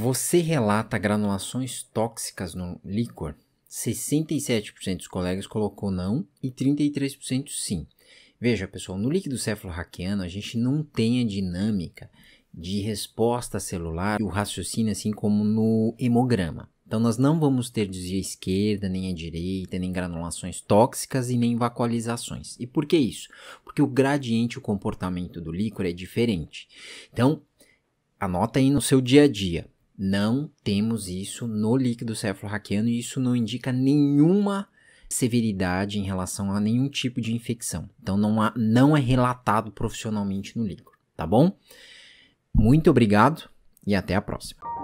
Você relata granulações tóxicas no líquor? 67% dos colegas colocou não e 33% sim. Veja, pessoal, no líquido cefalorraquiano a gente não tem a dinâmica de resposta celular e o raciocínio assim como no hemograma. Então nós não vamos ter desvio à esquerda, nem à direita, nem granulações tóxicas e nem vacualizações. E por que isso? Porque o gradiente, o comportamento do líquor é diferente. Então, anota aí no seu dia a dia. Não temos isso no líquido cefalorraquiano e isso não indica nenhuma severidade em relação a nenhum tipo de infecção. Então não, há, não é relatado profissionalmente no líquido, tá bom? Muito obrigado e até a próxima.